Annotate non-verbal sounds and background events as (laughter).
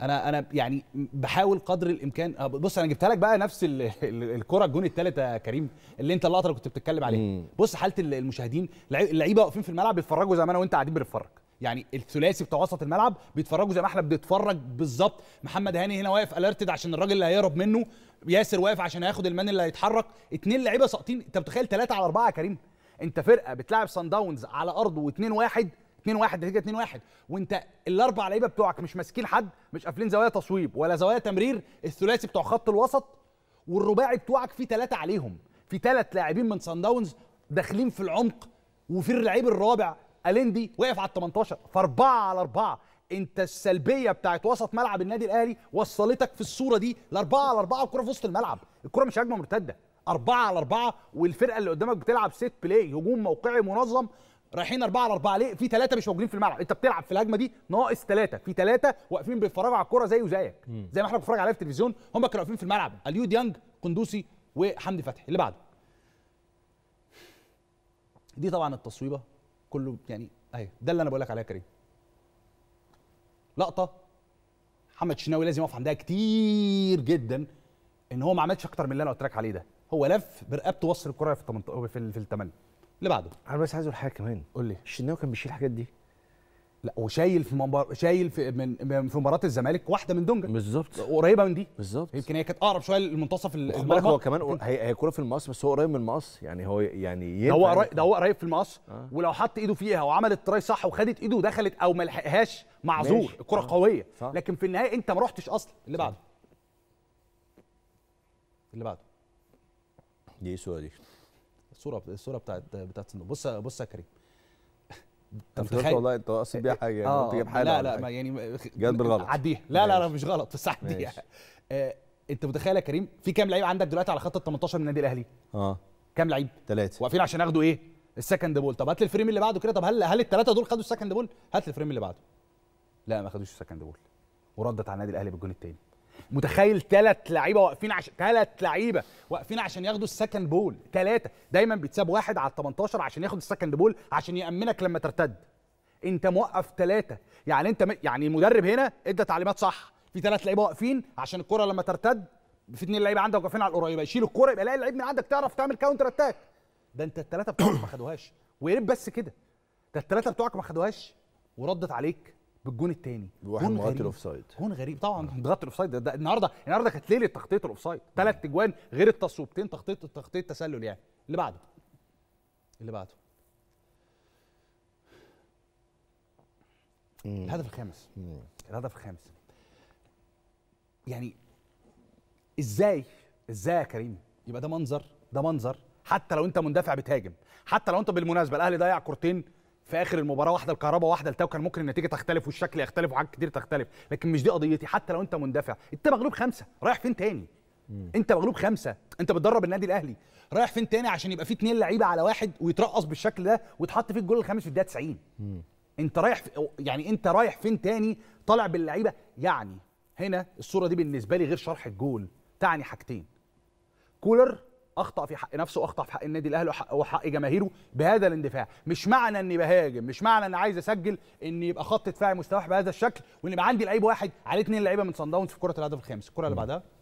انا انا يعني بحاول قدر الامكان آه، بص انا جبتها لك بقى نفس (laughs) الكره الجون الثالثه يا كريم اللي انت اللقطه اللي كنت بتتكلم عليها بص حاله المشاهدين اللعيبه واقفين في الملعب بيتفرجوا زي ما انا وانت قاعدين بنتفرج يعني الثلاثي بتاع وسط الملعب بيتفرجوا زي ما احنا بنتفرج بالظبط محمد هاني هنا واقف الارتد عشان الراجل اللي هيهرب منه ياسر واقف عشان هياخد المان اللي هيتحرك اتنين لعيبه ساقطين انت متخيل ثلاثه على اربعه يا كريم انت فرقه بتلاعب سان داونز على ارضه واتنين واحد 2 1 نتيجه 2 1 وانت الاربع لعيبه بتوعك مش ماسكين حد مش قافلين زوايا تصويب ولا زوايا تمرير الثلاثي بتوع خط الوسط والرباعي بتوعك في ثلاثه عليهم في ثلاث لاعبين من سان داونز داخلين في العمق وفي اللعيب الرابع اليندي واقف على ال 18 فاربعه على اربعه انت السلبيه بتاعت وسط ملعب النادي الاهلي وصلتك في الصوره دي لاربعه على اربعه وكره في وسط الملعب الكره مش هجمه مرتده أربعة على أربعة والفرقة اللي قدامك بتلعب سيت بلاي هجوم موقعي منظم رايحين 4 على 4 ليه في ثلاثه مش موجودين في الملعب انت بتلعب في الهجمه دي ناقص ثلاثه في ثلاثه واقفين بيتفرجوا على الكوره زي وزيك زي ما احنا بنتفرج عليها في التلفزيون هم كانوا واقفين في الملعب اليو ديانج قندوسي وحمدي فتحي اللي بعده دي طبعا التصويبه كله يعني اهي ده اللي انا بقول لك عليها كريم لقطه محمد الشناوي لازم يقف عندها كتير جدا ان هو ما عملش اكتر من اللي انا قلت لك عليه ده هو لف برقبته وصل الكره في في ال 8 اللي بعده انا بس عايز اقول حاجه كمان قول لي الشناوي كان بيشيل الحاجات دي لا وشايل في مبار... شايل في من في مباراه الزمالك واحده من دونجا بالظبط قريبه من دي بالظبط يمكن هي كانت اقرب شويه لمنتصف المرمى هو كمان هي, هي كوره في المقص بس هو قريب من المقص يعني هو يعني ده هو قريب ده هو قريب في المقص آه. ولو حط ايده فيها وعمل التراي صح وخدت ايده ودخلت او ما لحقهاش معذور الكره آه. قويه صح. لكن في النهايه انت ما رحتش اصلا اللي بعده اللي بعده دي ايه دي الصوره الصوره بتاعت بتاعت صندوق بص بص يا كريم انت متخيل والله انت قاصد بيها حاجه يعني، آه تجيب حاجه لا لا ما يعني جت بالغلط عديها لا لا لا مش غلط بس عديها آه انت متخيل يا كريم في كام لعيب عندك دلوقتي على خط ال 18 من النادي الاهلي اه كام لعيب ثلاثه واقفين عشان ياخدوا ايه السكند بول طب هات لي الفريم اللي بعده كده طب هل هل الثلاثه دول خدوا السكند بول هات لي الفريم اللي بعده لا ما خدوش السكند بول وردت على النادي الاهلي بالجون الثاني متخيل ثلاث لعيبه واقفين عشان ثلاث لعيبه واقفين عشان ياخدوا السكند بول ثلاثه دايما بيتساب واحد على ال 18 عشان ياخد السكند بول عشان يامنك لما ترتد انت موقف ثلاثه يعني انت م... يعني المدرب هنا ادى تعليمات صح في ثلاث لعيبه واقفين عشان الكره لما ترتد في اثنين لعيبه عندك واقفين على القريبه يشيل الكره يبقى الاقي اللعيب من عندك تعرف تعمل كاونتر اتاك ده انت الثلاثه بتوعك ما خدوهاش ويا ريت بس كده ده الثلاثه بتوعك ما خدوهاش وردت عليك بالجون الثاني جون غريب الاوفسايد جون غريب طبعا ضغط آه. الاوفسايد ده, النهارده النهارده كانت ليله تغطيه الاوفسايد ثلاث اجوان غير التصويبتين تغطيه تغطيه تسلل يعني اللي بعده اللي بعده الهدف الخامس الهدف الخامس يعني ازاي ازاي يا كريم يبقى ده منظر ده منظر حتى لو انت مندفع بتهاجم حتى لو انت بالمناسبه الاهلي ضيع كورتين في اخر المباراه واحده الكهرباء واحده التاو كان ممكن النتيجه تختلف والشكل يختلف وحاجات كتير تختلف لكن مش دي قضيتي حتى لو انت مندفع انت مغلوب خمسه رايح فين تاني مم. انت مغلوب خمسه انت بتدرب النادي الاهلي رايح فين تاني عشان يبقى في اتنين لعيبه على واحد ويترقص بالشكل ده ويتحط فيه الجول الخامس في الدقيقه 90 انت رايح في... يعني انت رايح فين تاني طالع باللعيبه يعني هنا الصوره دي بالنسبه لي غير شرح الجول تعني حاجتين كولر اخطا في حق نفسه اخطا في حق النادي الاهلي وحق جماهيره بهذا الاندفاع مش معنى اني بهاجم مش معنى اني عايز اسجل ان يبقى خط دفاعي مستوحش بهذا الشكل وان يبقى عندي لعيب واحد عليه اثنين لعيبه من صن داونز في كره الهدف الخامس الكره اللي بعدها